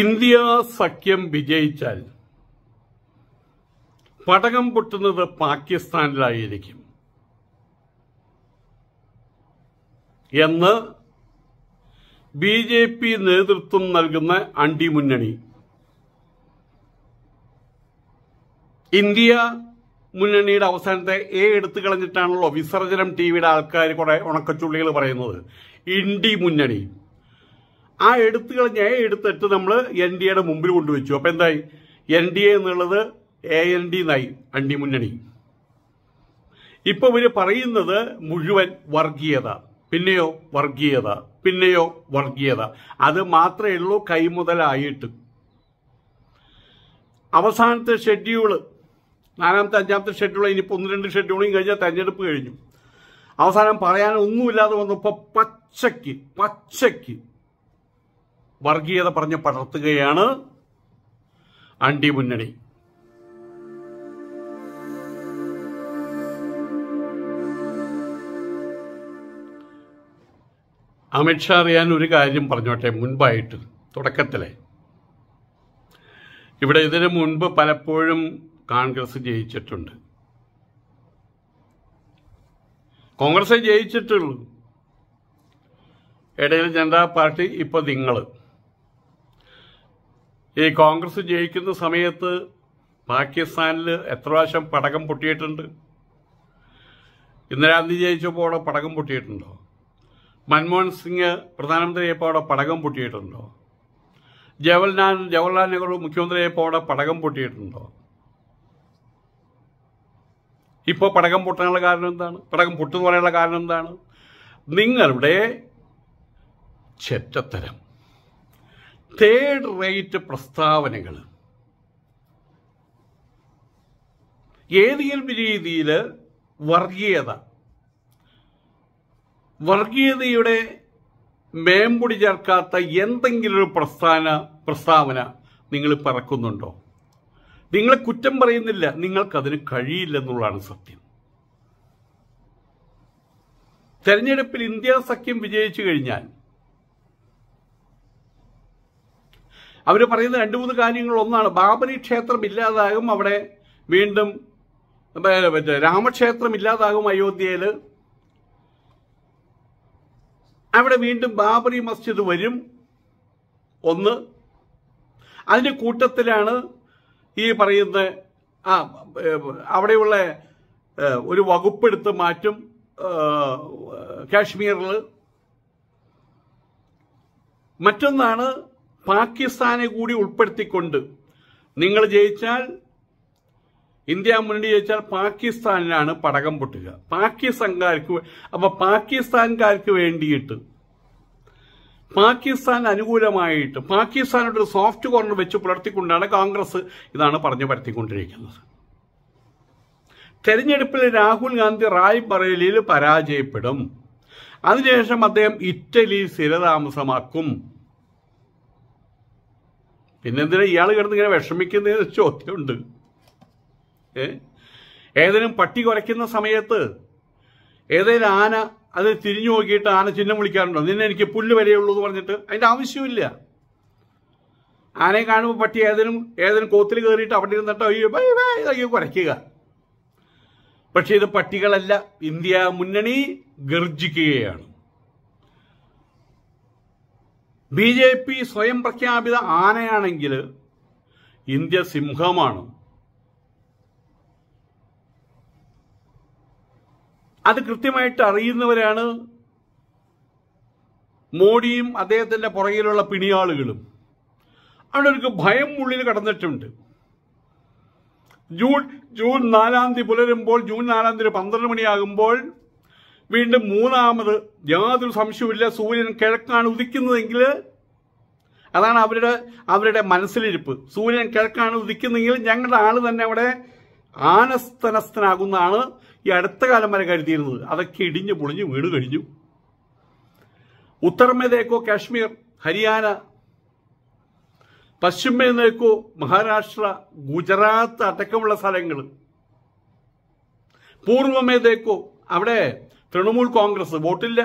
India സഖ്യം വിജയിച്ചാൽ പടകം പൊട്ടുന്നത് പാകിസ്ഥാനിലായിരിക്കും എന്ന് ബി ജെ പി നേതൃത്വം നൽകുന്ന അണ്ടിമുന്നണി ഇന്ത്യ മുന്നണിയുടെ അവസാനത്തെ എ എടുത്തു കളഞ്ഞിട്ടാണല്ലോ വിസർജനം ടി വിയുടെ ആൾക്കാർ കുറെ ഉണക്കച്ചുള്ളികൾ പറയുന്നത് ഇണ്ടി മുന്നണി ആ എടുത്തു ഞാൻ എ എടുത്തിട്ട് നമ്മൾ എൻ ഡി എയുടെ മുമ്പിൽ കൊണ്ടുവച്ചു അപ്പൊ എന്തായി എൻ ഡി എ എന്നുള്ളത് എ എൻ ഡി നായി അണ്ടി മുന്നണി ഇപ്പൊ ഇവര് പറയുന്നത് മുഴുവൻ വർഗീയത പിന്നെയോ വർഗീയത പിന്നെയോ വർഗീയത അത് മാത്രമേ ഉള്ളൂ കൈമുതലായിട്ട് അവസാനത്തെ ഷെഡ്യൂള് നാലാമത്തെ അഞ്ചാമത്തെ ഷെഡ്യൂൾ ഇനിയിപ്പോൾ ഒന്ന് രണ്ട് ഷെഡ്യൂളും കഴിഞ്ഞാൽ തെരഞ്ഞെടുപ്പ് കഴിഞ്ഞു അവസാനം പറയാൻ ഒന്നുമില്ലാതെ വന്നപ്പോൾ പച്ചയ്ക്ക് പച്ചയ്ക്ക് വർഗീയത പറഞ്ഞ് പടർത്തുകയാണ് അണ്ടി മുന്നണി അമിത്ഷാ അറിയാൻ ഒരു കാര്യം പറഞ്ഞോട്ടെ മുൻപായിട്ട് തുടക്കത്തിലെ ഇവിടെ ഇതിനു മുൻപ് പലപ്പോഴും കോൺഗ്രസ് ജയിച്ചിട്ടുണ്ട് കോൺഗ്രസ് ജയിച്ചിട്ടുള്ളൂ ഇടയിൽ ജനതാ പാർട്ടി ഇപ്പൊ നിങ്ങള് ഈ കോൺഗ്രസ് ജയിക്കുന്ന സമയത്ത് പാകിസ്ഥാനിൽ എത്ര പ്രാവശ്യം പടക്കം പൊട്ടിയിട്ടുണ്ട് ഇന്ദിരാഗാന്ധി ജയിച്ചപ്പോൾ അവിടെ പടക്കം പൊട്ടിയിട്ടുണ്ടോ മൻമോഹൻ സിംഗ് പ്രധാനമന്ത്രിയായപ്പോൾ അവിടെ പടക്കം പൊട്ടിയിട്ടുണ്ടോ ജവഹർലാൽ ജവഹർലാൽ നെഹ്റു മുഖ്യമന്ത്രിയായപ്പോൾ അവിടെ പടക്കം പൊട്ടിയിട്ടുണ്ടോ ഇപ്പോൾ പടക്കം പൊട്ടാനുള്ള കാരണം എന്താണ് പടക്കം പൊട്ടുന്നു പറയാനുള്ള കാരണം എന്താണ് നിങ്ങളുടെ ചെറ്റത്തരം തേർഡ് റേറ്റ് പ്രസ്താവനകൾ ഏതെങ്കിലും രീതിയിൽ വർഗീയത വർഗീയതയുടെ മേമ്പുടി ചേർക്കാത്ത എന്തെങ്കിലും ഒരു പ്രസ്ഥാന പ്രസ്താവന നിങ്ങൾ പറക്കുന്നുണ്ടോ നിങ്ങളെ കുറ്റം പറയുന്നില്ല നിങ്ങൾക്കതിന് കഴിയില്ലെന്നുള്ളതാണ് സത്യം തെരഞ്ഞെടുപ്പിൽ ഇന്ത്യ സഖ്യം വിജയിച്ചു കഴിഞ്ഞാൽ അവർ പറയുന്ന രണ്ട് മൂന്ന് കാര്യങ്ങൾ ഒന്നാണ് ബാബരി ക്ഷേത്രം ഇല്ലാതാകും അവിടെ വീണ്ടും മറ്റേ രാമക്ഷേത്രം ഇല്ലാതാകും അയോധ്യയിൽ അവിടെ വീണ്ടും ബാബരി മസ്ജിദ് വരും ഒന്ന് അതിൻ്റെ കൂട്ടത്തിലാണ് ഈ പറയുന്ന ആ അവിടെയുള്ള ഒരു വകുപ്പെടുത്ത് മാറ്റും കാശ്മീരിൽ മറ്റൊന്നാണ് പാകിസ്ഥാനെ കൂടി ഉൾപ്പെടുത്തിക്കൊണ്ട് നിങ്ങൾ ജയിച്ചാൽ ഇന്ത്യ മുന്നണി ജയിച്ചാൽ പാകിസ്ഥാനിലാണ് പടകം പൊട്ടുക പാകിസ്ഥാൻകാർക്ക് അപ്പൊ പാകിസ്ഥാൻകാർക്ക് വേണ്ടിയിട്ട് പാകിസ്ഥാൻ അനുകൂലമായിട്ട് പാകിസ്ഥാനോട് ഒരു സോഫ്റ്റ് കോർണർ വെച്ച് പുലർത്തിക്കൊണ്ടാണ് കോൺഗ്രസ് ഇതാണ് പറഞ്ഞു പരത്തിക്കൊണ്ടിരിക്കുന്നത് തെരഞ്ഞെടുപ്പിൽ രാഹുൽ ഗാന്ധി റായ് ബറേലിയിൽ പരാജയപ്പെടും അതിനുശേഷം അദ്ദേഹം ഇറ്റലി സ്ഥിരതാമസമാക്കും പിന്നെന്തിനാ ഇയാൾ കിടന്ന് ഇങ്ങനെ വിഷമിക്കുന്ന ചോദ്യമുണ്ട് ഏ ഏതെങ്കിലും പട്ടി കുറയ്ക്കുന്ന സമയത്ത് ഏതെങ്കിലും ആന അത് തിരിഞ്ഞു നോക്കിയിട്ട് ആന ചിഹ്നം വിളിക്കാറുണ്ടോ നിന്നെ എനിക്ക് പുല്ല് വരെയുള്ളൂ എന്ന് പറഞ്ഞിട്ട് അതിൻ്റെ ആവശ്യമില്ല ആനയെ കാണുമ്പോൾ പട്ടി ഏതെങ്കിലും ഏതെങ്കിലും കോത്തിൽ കയറിയിട്ട് അവിടെ ഇരുന്നിട്ട് അയ്യോ ബൈ ബൈ അയ്യോ കുരയ്ക്കുക പക്ഷേ ഇത് പട്ടികളല്ല ഇന്ത്യ മുന്നണി ഗർജിക്കുകയാണ് ബി ജെ പി സ്വയം പ്രഖ്യാപിത ആനയാണെങ്കിൽ ഇന്ത്യ സിംഹമാണ് അത് കൃത്യമായിട്ട് അറിയുന്നവരാണ് മോഡിയും അദ്ദേഹത്തിൻ്റെ പുറകിലുള്ള പിണിയാളുകളും അവിടെ ഒരു ഭയം ഉള്ളിൽ കടന്നിട്ടുണ്ട് ജൂൺ ജൂൺ നാലാം തീയതി പുലരുമ്പോൾ ജൂൺ നാലാം തീയതി പന്ത്രണ്ട് മണിയാകുമ്പോൾ വീണ്ടും മൂന്നാമത് യാതൊരു സംശയവുമില്ല സൂര്യൻ കിഴക്കാണ് ഉദിക്കുന്നതെങ്കിൽ അതാണ് അവരുടെ അവരുടെ മനസ്സിലിരിപ്പ് സൂര്യൻ കിഴക്കാണ് ഉദിക്കുന്നെങ്കിൽ ഞങ്ങളുടെ ആൾ തന്നെ അവിടെ ആനസ്തനസ്തനാകുന്നതാണ് ഈ അടുത്ത കാലം വരെ കരുതിയിരുന്നത് അതൊക്കെ ഇടിഞ്ഞു പൊളിഞ്ഞു വീട് കഴിഞ്ഞു ഉത്തരമേതേക്കോ കാശ്മീർ ഹരിയാന പശ്ചിമേതേക്കോ മഹാരാഷ്ട്ര ഗുജറാത്ത് അടക്കമുള്ള സ്ഥലങ്ങൾ പൂർവമേതേക്കോ അവിടെ തൃണമൂൽ കോൺഗ്രസ് വോട്ടില്ല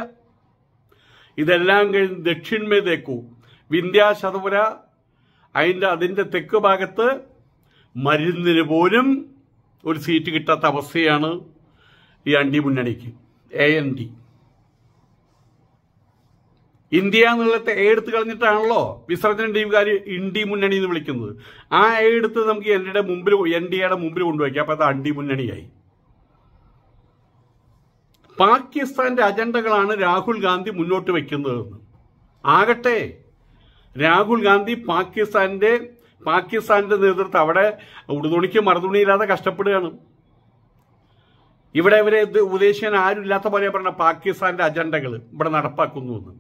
ഇതെല്ലാം കഴിഞ്ഞ് ദക്ഷിൺമേ വിന്ധ്യാശതപുര അതിൻ്റെ അതിൻ്റെ തെക്ക് ഭാഗത്ത് മരുന്നിന് പോലും ഒരു സീറ്റ് കിട്ടാത്ത അവസ്ഥയാണ് ഈ അണ്ടി മുന്നണിക്ക് എ എൻ ഡി ഇന്ത്യ എന്നുള്ളത്തെ എ എടുത്ത് കളഞ്ഞിട്ടാണല്ലോ വിസർജന ടീമുകാർ ഇണ്ടി മുന്നണി എന്ന് വിളിക്കുന്നത് ആ എ എടുത്ത് നമുക്ക് എൻ്റെ മുമ്പിൽ എൻ ഡി എയുടെ മുമ്പിൽ കൊണ്ടുവയ്ക്കാം അപ്പോൾ അത് അണ്ടി മുന്നണിയായി പാകിസ്ഥാന്റെ അജണ്ടകളാണ് രാഹുൽ ഗാന്ധി മുന്നോട്ട് വയ്ക്കുന്നതെന്ന് ആകട്ടെ രാഹുൽ ഗാന്ധി പാകിസ്ഥാന്റെ പാകിസ്ഥാന്റെ നേതൃത്വം അവിടെ ഉടുതുണിക്ക് മറുതുണിയില്ലാതെ കഷ്ടപ്പെടുകയാണ് ഇവിടെ ഇവരെ ഉദ്ദേശിക്കാൻ ആരുമില്ലാത്ത പോലെ പറഞ്ഞ പാകിസ്ഥാന്റെ അജണ്ടകൾ ഇവിടെ നടപ്പാക്കുന്നു എന്ന്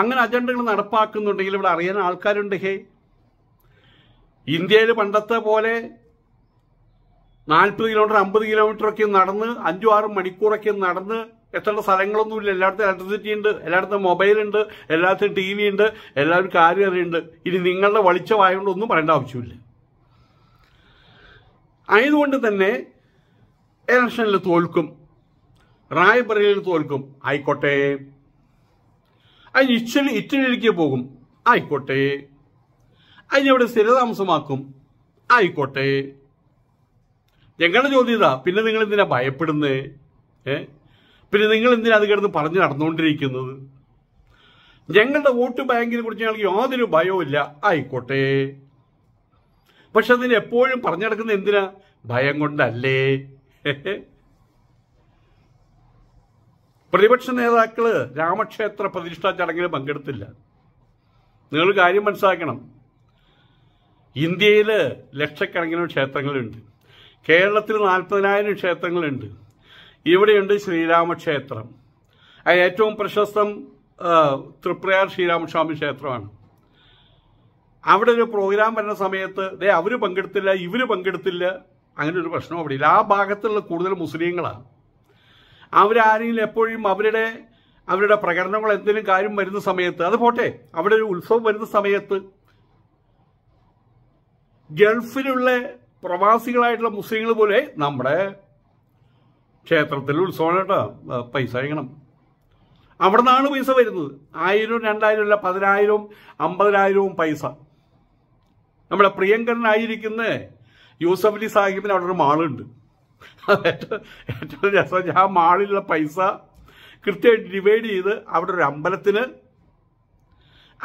അങ്ങനെ അജണ്ടകൾ നടപ്പാക്കുന്നുണ്ടെങ്കിൽ ഇവിടെ അറിയാൻ ആൾക്കാരുണ്ട് ഹേ ഇന്ത്യയിൽ പണ്ടത്തെ പോലെ നാൽപ്പത് കിലോമീറ്റർ അമ്പത് കിലോമീറ്റർ ഒക്കെ നടന്ന് അഞ്ചു ആറ് മണിക്കൂറൊക്കെ നടന്ന് എത്തേണ്ട സ്ഥലങ്ങളൊന്നുമില്ല എല്ലായിടത്തും ഇലക്ട്രിസിറ്റി ഉണ്ട് എല്ലായിടത്തും മൊബൈൽ ഉണ്ട് എല്ലായിടത്തും ടി വി ഉണ്ട് എല്ലാവരും കാര്യം അറിയുണ്ട് ഇനി നിങ്ങളുടെ വെളിച്ചമായതുകൊണ്ട് ഒന്നും പറയേണ്ട ആവശ്യമില്ല ആയതുകൊണ്ട് തന്നെ ഇലക്ഷനിൽ തോൽക്കും റായ്ബറയിൽ തോൽക്കും ആയിക്കോട്ടെ അതിന് ഇറ്റലി ഇറ്റലിയിലേക്ക് പോകും ആയിക്കോട്ടെ അതിനവിടെ സ്ഥിരതാമസമാക്കും ആയിക്കോട്ടെ ഞങ്ങളുടെ ചോദ്യം ഇതാ പിന്നെ നിങ്ങൾ എന്തിനാ ഭയപ്പെടുന്നത് ഏ പിന്നെ നിങ്ങൾ എന്തിനാ അത് കിടന്ന് പറഞ്ഞു നടന്നുകൊണ്ടിരിക്കുന്നത് ഞങ്ങളുടെ വോട്ട് ബാങ്കിനെ കുറിച്ച് ഞങ്ങൾക്ക് യാതൊരു ഭയവും ഇല്ല ആയിക്കോട്ടെ പക്ഷെ അതിന് എപ്പോഴും പറഞ്ഞു നടക്കുന്ന എന്തിനാ ഭയം കൊണ്ടല്ലേ പ്രതിപക്ഷ നേതാക്കള് രാമക്ഷേത്ര പ്രതിഷ്ഠാ ചടങ്ങിൽ പങ്കെടുത്തില്ല നിങ്ങൾ കാര്യം മനസ്സിലാക്കണം ഇന്ത്യയിൽ ലക്ഷക്കണക്കിന് ക്ഷേത്രങ്ങളുണ്ട് കേരളത്തിൽ നാൽപ്പതിനായിരം ക്ഷേത്രങ്ങളുണ്ട് ഇവിടെയുണ്ട് ശ്രീരാമക്ഷേത്രം അത് ഏറ്റവും പ്രശസ്തം തൃപ്രയാർ ശ്രീരാമസ്വാമി ക്ഷേത്രമാണ് അവിടെ ഒരു പ്രോഗ്രാം വരുന്ന സമയത്ത് ദേ അവർ പങ്കെടുത്തില്ല ഇവർ പങ്കെടുത്തില്ല അങ്ങനെ ഒരു പ്രശ്നം അവിടെ ഇല്ല ആ ഭാഗത്തുള്ള കൂടുതൽ മുസ്ലിങ്ങളാണ് അവരാരെങ്കിലും എപ്പോഴും അവരുടെ അവരുടെ പ്രകടനങ്ങൾ എന്തെങ്കിലും കാര്യം വരുന്ന സമയത്ത് അത് പോട്ടെ അവിടെ ഒരു ഉത്സവം വരുന്ന സമയത്ത് ഗൾഫിലുള്ള പ്രവാസികളായിട്ടുള്ള മുസ്ലിങ്ങൾ പോലെ നമ്മുടെ ക്ഷേത്രത്തിൽ ഉത്സവം കേട്ടോ പൈസ അയക്കണം അവിടെ നിന്നാണ് പൈസ വരുന്നത് ആയിരവും രണ്ടായിരം അല്ല പതിനായിരവും അമ്പതിനായിരവും പൈസ നമ്മുടെ പ്രിയങ്കരനായിരിക്കുന്ന യൂസഫ് അലി സാഹിബിന് അവിടെ ഒരു മാളുണ്ട് ഏറ്റവും രസം ആ മാളിലുള്ള പൈസ കൃത്യമായിട്ട് ഡിവൈഡ് ചെയ്ത് അവിടെ ഒരു അമ്പലത്തിന്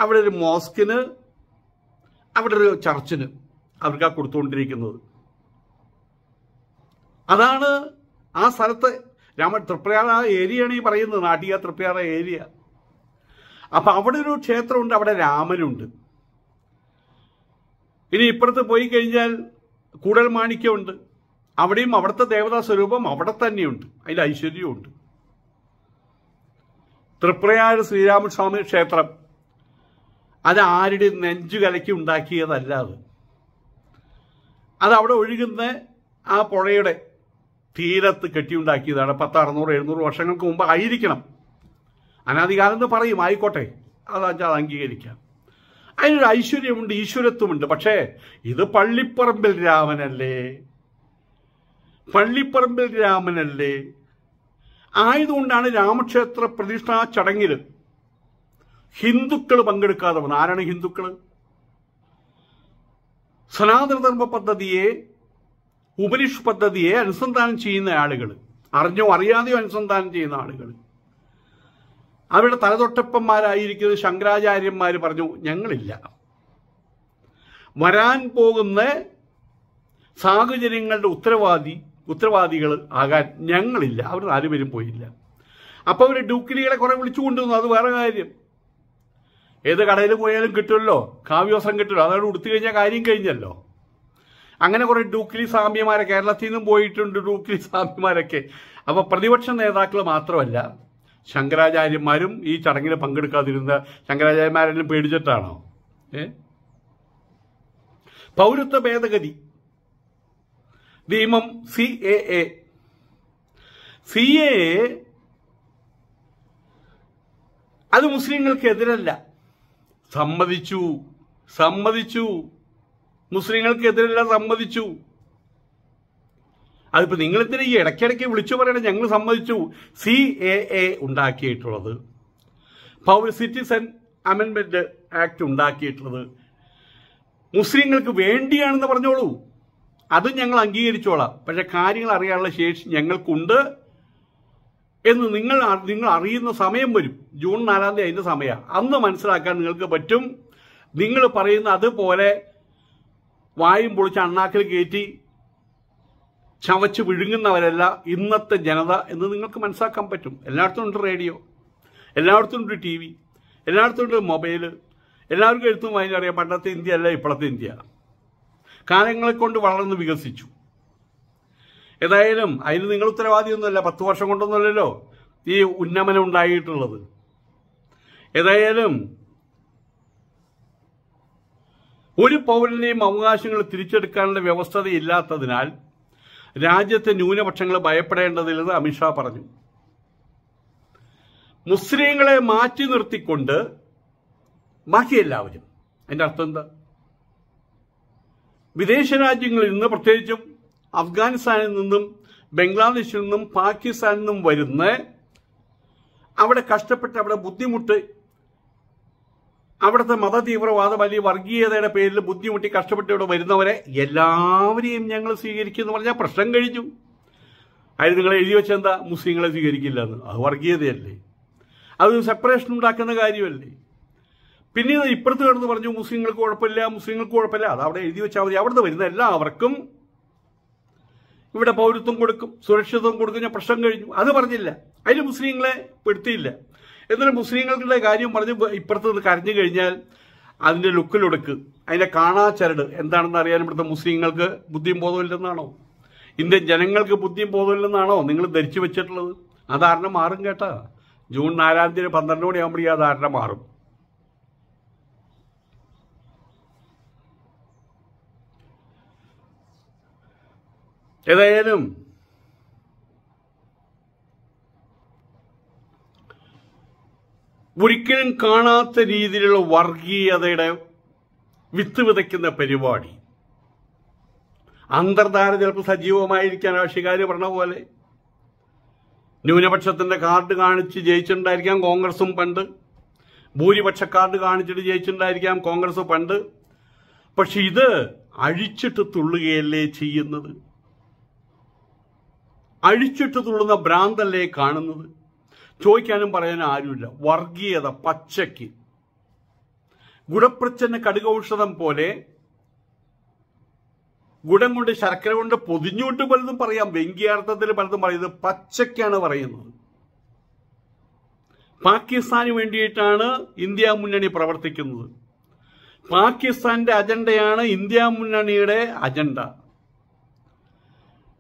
അവിടെ ഒരു മോസ്കിന് അവിടെ ഒരു ചർച്ചിന് അവർക്ക് കൊടുത്തുകൊണ്ടിരിക്കുന്നത് അതാണ് ആ സ്ഥലത്ത് രാമ തൃപ്രയാറ ഏരിയയാണ് ഈ പറയുന്നത് നാട്ടിക തൃപ്രയാറ ഏരിയ അപ്പൊ അവിടെ ഒരു ക്ഷേത്രമുണ്ട് അവിടെ രാമനുണ്ട് ഇനി ഇപ്പുറത്ത് പോയി കഴിഞ്ഞാൽ കൂടൽ മാണിക്യമുണ്ട് അവിടെയും അവിടുത്തെ ദേവതാ സ്വരൂപം അവിടെ തന്നെയുണ്ട് അതിൽ ഐശ്വര്യമുണ്ട് തൃപ്രയാർ ശ്രീരാമസ്വാമി ക്ഷേത്രം അത് ആരുടെ നെഞ്ചു കലക്കി ഉണ്ടാക്കിയതല്ല അത് അതവിടെ ഒഴുകുന്ന ആ പുഴയുടെ തീരത്ത് കെട്ടിയുണ്ടാക്കിയതാണ് പത്ത് അറുന്നൂറ് എഴുന്നൂറ് വർഷങ്ങൾക്ക് മുമ്പ് ആയിരിക്കണം അനാദികാലം എന്ന് പറയും ആയിക്കോട്ടെ അതാച്ചാൽ അത് അംഗീകരിക്കാം അതിനൊരു ഐശ്വര്യമുണ്ട് ഈശ്വരത്വമുണ്ട് പക്ഷേ ഇത് പള്ളിപ്പറമ്പിൽ രാമനല്ലേ പള്ളിപ്പറമ്പിൽ രാമനല്ലേ ആയതുകൊണ്ടാണ് രാമക്ഷേത്ര പ്രതിഷ്ഠാ ചടങ്ങിൽ ഹിന്ദുക്കൾ പങ്കെടുക്കാതെ വന്നത് ആരാണ് ഹിന്ദുക്കൾ സനാതനധർമ്മ പദ്ധതിയെ ഉപനിഷ് പദ്ധതിയെ അനുസന്ധാനം ചെയ്യുന്ന ആളുകൾ അറിഞ്ഞോ അറിയാതെയോ അനുസന്ധാനം ചെയ്യുന്ന ആളുകൾ അവരുടെ തലതൊട്ടപ്പന്മാരായിരിക്കുന്ന ശങ്കരാചാര്യന്മാർ പറഞ്ഞു ഞങ്ങളില്ല വരാൻ പോകുന്ന സാഹചര്യങ്ങളുടെ ഉത്തരവാദി ഉത്തരവാദികൾ ആകാൻ ഞങ്ങളില്ല അവർ നാലുപേരും പോയില്ല അപ്പോൾ അവർ ഡ്യൂക്കിലികളെ കുറെ വിളിച്ചു കൊണ്ടുവന്നു അത് വേറെ കാര്യം ഏത് കടയിൽ പോയാലും കിട്ടുമല്ലോ കാവ്യോസം കിട്ടുമല്ലോ അതുകൊണ്ട് ഉടുത്തു കഴിഞ്ഞാൽ കാര്യം കഴിഞ്ഞല്ലോ അങ്ങനെ കുറേ ഡൂക്കിലി സ്വാമിമാരെ കേരളത്തിൽ നിന്നും പോയിട്ടുണ്ട് ഡൂക്കിലി സ്വാമിമാരൊക്കെ അപ്പോൾ പ്രതിപക്ഷ നേതാക്കൾ മാത്രമല്ല ശങ്കരാചാര്യന്മാരും ഈ ചടങ്ങിൽ പങ്കെടുക്കാതിരുന്ന ശങ്കരാചാര്യന്മാരെല്ലാം പേടിച്ചിട്ടാണോ ഏ പൗരത്വ ഭേദഗതി നിയമം C A A C A അത് എതിരല്ല സമ്മതിച്ചു സമ്മതിച്ചു മുസ്ലിങ്ങൾക്കെതിരെല്ലാം സമ്മതിച്ചു അതിപ്പോൾ ഇതിനെ ഈ ഇടയ്ക്കിടയ്ക്ക് വിളിച്ചു പറയണം ഞങ്ങൾ സമ്മതിച്ചു സി എ എ ഉണ്ടാക്കിയിട്ടുള്ളത് പൗര സിറ്റിസൺ അമെൻമെന്റ് ആക്ട് ഉണ്ടാക്കിയിട്ടുള്ളത് മുസ്ലിങ്ങൾക്ക് വേണ്ടിയാണെന്ന് പറഞ്ഞോളൂ അത് ഞങ്ങൾ അംഗീകരിച്ചോളാം പക്ഷെ കാര്യങ്ങൾ അറിയാനുള്ള ശേഷി ഞങ്ങൾക്കുണ്ട് എന്ന് നിങ്ങൾ നിങ്ങൾ അറിയുന്ന സമയം വരും ജൂൺ നാലാം തീയതി അതിൻ്റെ സമയമാണ് അന്ന് മനസ്സിലാക്കാൻ നിങ്ങൾക്ക് പറ്റും നിങ്ങൾ പറയുന്ന അതുപോലെ വായും പൊളിച്ച് അണ്ണാക്കിൽ കയറ്റി ചവച്ച് വിഴുങ്ങുന്നവരല്ല ഇന്നത്തെ ജനത എന്ന് നിങ്ങൾക്ക് മനസ്സിലാക്കാൻ പറ്റും എല്ലായിടത്തും ഉണ്ട് റേഡിയോ എല്ലായിടത്തും ഉണ്ട് ടി വി എല്ലായിടത്തും ഉണ്ട് മൊബൈൽ എല്ലാവർക്കും എഴുത്തും വായിച്ചറിയാം പണ്ടത്തെ ഇന്ത്യ അല്ല ഇപ്പോഴത്തെ ഇന്ത്യ കാലങ്ങളെ കൊണ്ട് വളർന്ന് വികസിച്ചു ഏതായാലും അതിന് നിങ്ങൾ ഉത്തരവാദിയൊന്നുമല്ല പത്ത് വർഷം കൊണ്ടൊന്നുമല്ലല്ലോ ഈ ഉന്നമനം ഉണ്ടായിട്ടുള്ളത് ഏതായാലും ഒരു പൗരനെയും അവകാശങ്ങൾ തിരിച്ചെടുക്കാനുള്ള വ്യവസ്ഥതയില്ലാത്തതിനാൽ രാജ്യത്തെ ന്യൂനപക്ഷങ്ങൾ ഭയപ്പെടേണ്ടതില്ലെന്ന് അമിത്ഷാ പറഞ്ഞു മുസ്ലിങ്ങളെ മാറ്റി നിർത്തിക്കൊണ്ട് ബാക്കി എല്ലാവരും എൻ്റെ അർത്ഥം എന്താ വിദേശ രാജ്യങ്ങളിൽ നിന്ന് പ്രത്യേകിച്ചും അഫ്ഗാനിസ്ഥാനിൽ നിന്നും ബംഗ്ലാദേശിൽ നിന്നും പാകിസ്ഥാനിൽ നിന്നും വരുന്ന അവിടെ കഷ്ടപ്പെട്ട് അവിടെ ബുദ്ധിമുട്ട് അവിടുത്തെ മതതീവ്രവാദം അല്ലെങ്കിൽ വർഗീയതയുടെ പേരിൽ ബുദ്ധിമുട്ടി കഷ്ടപ്പെട്ട് ഇവിടെ വരുന്നവരെ എല്ലാവരെയും ഞങ്ങൾ സ്വീകരിക്കുമെന്ന് പറഞ്ഞാൽ പ്രശ്നം കഴിഞ്ഞു അതിൽ നിങ്ങൾ എഴുതി വെച്ചെന്താ മുസ്ലിങ്ങളെ സ്വീകരിക്കില്ല എന്ന് അത് വർഗീയതയല്ലേ അത് സെപ്പറേഷൻ ഉണ്ടാക്കുന്ന കാര്യമല്ലേ പിന്നീട് ഇപ്പുറത്ത് കിടന്ന് പറഞ്ഞു മുസ്ലിങ്ങൾക്ക് കുഴപ്പമില്ല മുസ്ലിങ്ങൾക്ക് കുഴപ്പമില്ല അത് അവിടെ എഴുതി വെച്ചാൽ മതി അവിടുന്ന് വരുന്ന എല്ലാവർക്കും ഇവിടെ പൗരത്വം കൊടുക്കും സുരക്ഷിതം കൊടുക്കും ഞാൻ പ്രശ്നം കഴിഞ്ഞു അത് പറഞ്ഞില്ല അതിൽ മുസ്ലിങ്ങളെ പെടുത്തിയില്ല എന്നിട്ട് മുസ്ലിങ്ങളുടെ കാര്യം പറഞ്ഞ് ഇപ്പുറത്ത് നിന്ന് കരഞ്ഞു കഴിഞ്ഞാൽ അതിൻ്റെ ലുക്കിലൊടുക്ക് അതിൻ്റെ ചരട് എന്താണെന്ന് അറിയാൻ ഇവിടുത്തെ മുസ്ലിങ്ങൾക്ക് ബുദ്ധിയും ബോധമില്ലെന്നാണോ ഇന്ത്യൻ ജനങ്ങൾക്ക് ബുദ്ധിയും ബോധമില്ലെന്നാണോ നിങ്ങൾ ധരിച്ചു വെച്ചിട്ടുള്ളത് ആ ധാരണ മാറും കേട്ടാ ജൂൺ നാലാം തീയതി പന്ത്രണ്ട് മണിയാകുമ്പോഴേ ആ ധാരണ മാറും ഏതായാലും ഒരിക്കലും കാണാത്ത രീതിയിലുള്ള വർഗീയതയുടെ വിത്ത് വിതയ്ക്കുന്ന പരിപാടി അന്തർധാര ചിലപ്പോൾ സജീവമായിരിക്കാൻ രാഷ്ട്രീയക്കാർ പറഞ്ഞ പോലെ ന്യൂനപക്ഷത്തിന്റെ കാർഡ് കാണിച്ച് ജയിച്ചിട്ടുണ്ടായിരിക്കാം കോൺഗ്രസും പണ്ട് ഭൂരിപക്ഷ കാർഡ് കാണിച്ചിട്ട് ജയിച്ചിട്ടുണ്ടായിരിക്കാം കോൺഗ്രസ് പണ്ട് പക്ഷെ ഇത് അഴിച്ചിട്ട് തുള്ളുകയല്ലേ ചെയ്യുന്നത് അഴിച്ചിട്ട് തുള്ളുന്ന ഭ്രാന്തല്ലേ കാണുന്നത് ചോദിക്കാനും പറയാനും ആരുമില്ല വർഗീയത പച്ചയ്ക്ക് ഗുണപ്രച്ഛന് കടുകൌഷധം പോലെ ഗുണം കൊണ്ട് ശർക്കര കൊണ്ട് പൊതിഞ്ഞുകൊണ്ട് പലതും പറയാം വ്യംഗ്യാർത്ഥത്തിൽ പലതും പറയുന്നത് പച്ചയ്ക്കാണ് പറയുന്നത് പാകിസ്ഥാന് വേണ്ടിയിട്ടാണ് ഇന്ത്യ മുന്നണി പ്രവർത്തിക്കുന്നത് പാകിസ്ഥാന്റെ അജണ്ടയാണ് ഇന്ത്യ മുന്നണിയുടെ അജണ്ട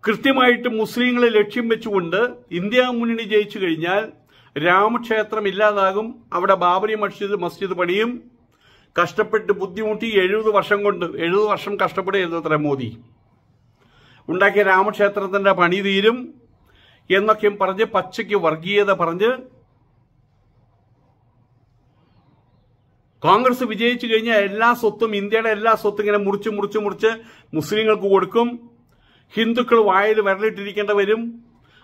കൃത്യമായിട്ട് മുസ്ലിങ്ങളെ ലക്ഷ്യം വെച്ചുകൊണ്ട് ഇന്ത്യ മുന്നണി ജയിച്ചു കഴിഞ്ഞാൽ രാമക്ഷേത്രം ഇല്ലാതാകും അവിടെ ബാബരി മസ്ജിദ് മസ്ജിദ് പണിയും കഷ്ടപ്പെട്ട് ബുദ്ധിമുട്ടി എഴുപത് വർഷം കൊണ്ട് എഴുപത് വർഷം കഷ്ടപ്പെടുകയായിരുന്നു അത്ര മോദി ഉണ്ടാക്കിയ രാമക്ഷേത്രത്തിൻ്റെ പണി തീരും എന്നൊക്കെയും പറഞ്ഞ് പച്ചയ്ക്ക് വർഗീയത പറഞ്ഞ് കോൺഗ്രസ് വിജയിച്ചു കഴിഞ്ഞാൽ എല്ലാ സ്വത്തും ഇന്ത്യയുടെ എല്ലാ സ്വത്തും ഇങ്ങനെ മുറിച്ച് മുറിച്ച് മുറിച്ച് മുസ്ലിങ്ങൾക്ക് കൊടുക്കും ഹിന്ദുക്കൾ വായിൽ വരലിട്ടിരിക്കേണ്ടവരും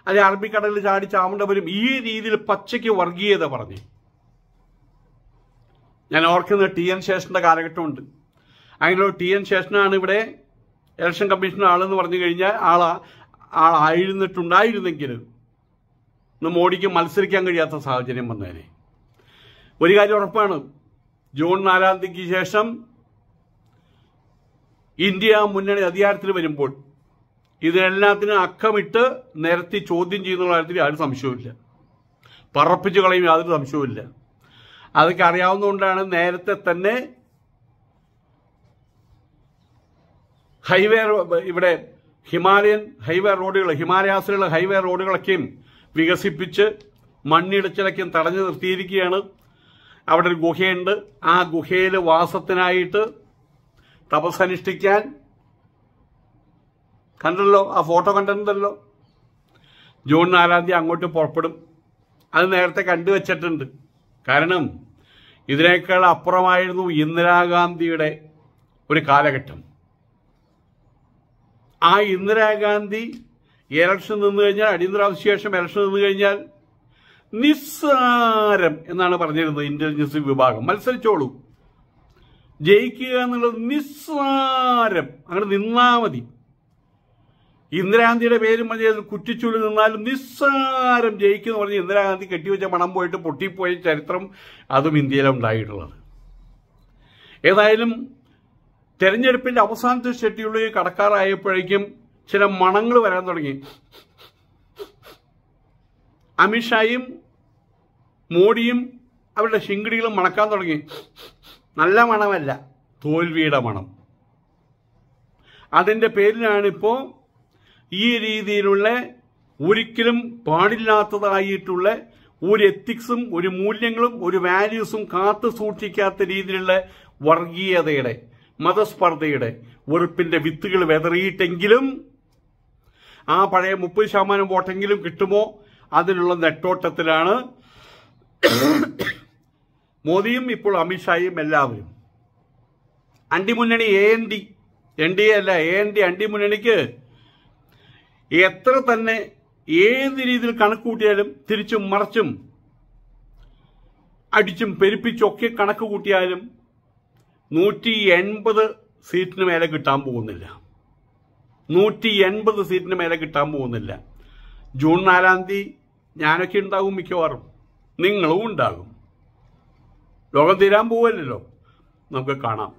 അല്ലെ അറബിക്കടലിൽ ചാടി ചാവേണ്ടവരും ഈ രീതിയിൽ പച്ചയ്ക്ക് വർഗീയത പറഞ്ഞു ഞാൻ ഓർക്കുന്നത് ടി എൻ ശേഷന്റെ കാലഘട്ടമുണ്ട് അങ്ങനെ ടി എൻ ശേഷനാണ് ഇവിടെ ഇലക്ഷൻ കമ്മീഷൻ ആളെന്ന് പറഞ്ഞു കഴിഞ്ഞാൽ ആളാ ആളായിരുന്നിട്ടുണ്ടായിരുന്നെങ്കിൽ ഇന്ന് മോഡിക്ക് മത്സരിക്കാൻ കഴിയാത്ത സാഹചര്യം വന്നേനെ ഒരു കാര്യം ഉറപ്പാണ് ജൂൺ നാലാം തീയതിക്ക് ശേഷം ഇന്ത്യ മുന്നണി അധികാരത്തിൽ വരുമ്പോൾ ഇതിനെല്ലാത്തിനും അക്കമിട്ട് നിരത്തി ചോദ്യം ചെയ്യുന്ന കാര്യത്തിൽ യാതൊരു സംശയവുമില്ല പറപ്പിച്ച് കളയും യാതൊരു സംശയവുമില്ല അതൊക്കെ അറിയാവുന്നതുകൊണ്ടാണ് നേരത്തെ തന്നെ ഹൈവേ ഇവിടെ ഹിമാലയൻ ഹൈവേ റോഡുകൾ ഹിമാലയാസിലുള്ള ഹൈവേ റോഡുകളൊക്കെയും വികസിപ്പിച്ച് മണ്ണിടിച്ചിലൊക്കെയും തടഞ്ഞു നിർത്തിയിരിക്കുകയാണ് അവിടെ ഒരു ഗുഹയുണ്ട് ആ ഗുഹയിൽ വാസത്തിനായിട്ട് തപസ്സനുഷ്ഠിക്കാൻ കണ്ടല്ലോ ആ ഫോട്ടോ കണ്ടിട്ടുണ്ടല്ലോ ജൂൺ നാലാം തീയതി അങ്ങോട്ട് പുറപ്പെടും അത് നേരത്തെ കണ്ടുവച്ചിട്ടുണ്ട് കാരണം ഇതിനേക്കാൾ അപ്പുറമായിരുന്നു ഇന്ദിരാഗാന്ധിയുടെ ഒരു കാലഘട്ടം ആ ഇന്ദിരാഗാന്ധി ഇലക്ഷൻ നിന്ന് കഴിഞ്ഞാൽ അടിയന്തരാവശേഷം ഇലക്ഷൻ നിന്ന് കഴിഞ്ഞാൽ നിസ്സാരം എന്നാണ് പറഞ്ഞിരുന്നത് ഇന്റലിജൻസ് വിഭാഗം മത്സരിച്ചോളൂ ജയിക്കുക എന്നുള്ളത് നിസ്സാരം അങ്ങനെ നിന്നാ മതി ഇന്ദിരാഗാന്ധിയുടെ പേരും മതി കുറ്റിച്ചുള്ളിൽ നിന്നാലും നിസ്സാരം ജയിക്കുന്നു പറഞ്ഞ് ഇന്ദിരാഗാന്ധി കെട്ടിവെച്ച പണം പോയിട്ട് പൊട്ടിപ്പോയ ചരിത്രം അതും ഇന്ത്യയിലുണ്ടായിട്ടുള്ളത് ഏതായാലും തെരഞ്ഞെടുപ്പിന്റെ അവസാനത്തെ ഷെഡ്യൂളിൽ കടക്കാറായപ്പോഴേക്കും ചില മണങ്ങൾ വരാൻ തുടങ്ങി അമിത്ഷായും മോഡിയും അവരുടെ ശിങ്കിടികളും മണക്കാൻ തുടങ്ങി നല്ല മണമല്ല തോൽവിയുടെ മണം അതിൻ്റെ പേരിലാണിപ്പോൾ ഈ രീതിയിലുള്ള ഒരിക്കലും പാടില്ലാത്തതായിട്ടുള്ള ഒരു എത്തിക്സും ഒരു മൂല്യങ്ങളും ഒരു വാല്യൂസും കാത്തു സൂക്ഷിക്കാത്ത രീതിയിലുള്ള വർഗീയതയുടെ മതസ്പർദ്ധയുടെ വെറുപ്പിന്റെ വിത്തുകൾ വെതറിയിട്ടെങ്കിലും ആ പഴയ മുപ്പത് ശതമാനം വോട്ടെങ്കിലും കിട്ടുമോ അതിനുള്ള നെട്ടോട്ടത്തിലാണ് മോദിയും ഇപ്പോൾ അമിത്ഷായും എല്ലാവരും അണ്ടിമുന്നണി A N D N D A അല്ല എ എൻ ഡി അണ്ടിമുന്നണിക്ക് എത്ര തന്നെ ഏത് രീതിയിൽ കണക്കുകൂട്ടിയാലും തിരിച്ചും മറച്ചും അടിച്ചും പെരുപ്പിച്ചൊക്കെ കണക്ക് കൂട്ടിയാലും നൂറ്റി എൺപത് സീറ്റിന് മേലെ കിട്ടാൻ പോകുന്നില്ല നൂറ്റി എൺപത് സീറ്റിന് മേലെ കിട്ടാൻ പോകുന്നില്ല ജൂൺ നാലാം തീയതി ഞാനൊക്കെ ഉണ്ടാകും മിക്കവാറും നിങ്ങളും ഉണ്ടാകും ലോകം തീരാൻ പോവല്ലോ നമുക്ക് കാണാം